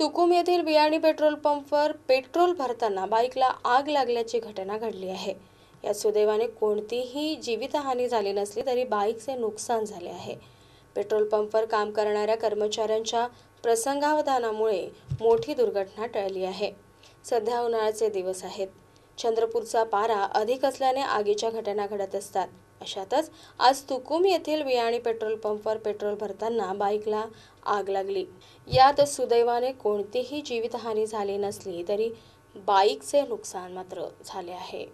तुकुम येथील बियाणी पेट्रोल पंपवर पेट्रोल भरताना बाईकला आग लागल्याची घटना घडली आहे या सुदैवाने कोणतीही जीवितहानी झाली नसली तरी बाईकचे नुकसान झाले आहे पेट्रोल पंपवर काम करणाऱ्या कर्मचाऱ्यांच्या प्रसंगावधानामुळे मोठी दुर्घटना टळली आहे सध्या उन्हाळ्याचे दिवस आहेत चंद्रपूरचा पारा अधिक असल्याने आगीच्या घटना घडत असतात अशातच आज तुकुम येथील वियाणी पेट्रोल पंपवर पेट्रोल भरताना बाईकला आग लागली यात सुदैवाने कोणतीही जीवितहानी झाली नसली तरी बाईकचे नुकसान मात्र झाले आहे